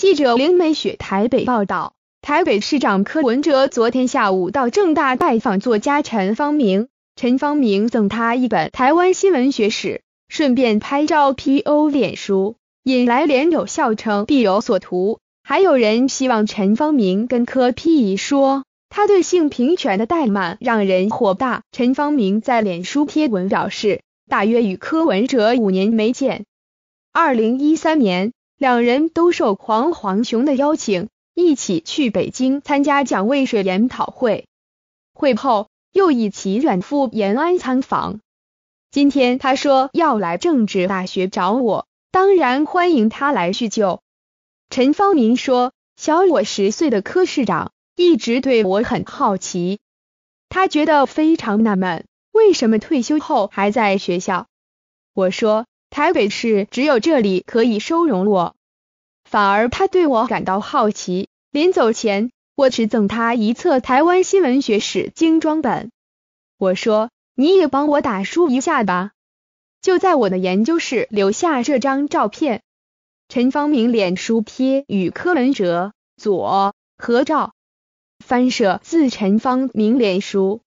记者林美雪台北报道，台北市长柯文哲昨天下午到正大拜访作家陈方明，陈方明赠他一本《台湾新闻学史》，顺便拍照 PO 脸书，引来连友笑称必有所图。还有人希望陈方明跟柯 P 姨说，他对性平权的怠慢让人火大。陈方明在脸书贴文表示，大约与柯文哲五年没见，二零一三年。两人都受黄黄雄的邀请，一起去北京参加蒋渭水研讨会。会后又一起远赴延安参访。今天他说要来政治大学找我，当然欢迎他来叙旧。陈芳明说：“小我十岁的柯市长一直对我很好奇，他觉得非常纳闷，为什么退休后还在学校？”我说：“台北市只有这里可以收容我。”反而他对我感到好奇。临走前，我只赠他一册《台湾新闻学史》精装本。我说：“你也帮我打书一下吧。”就在我的研究室留下这张照片。陈方明脸书贴与柯文哲左合照，翻摄自陈方明脸书。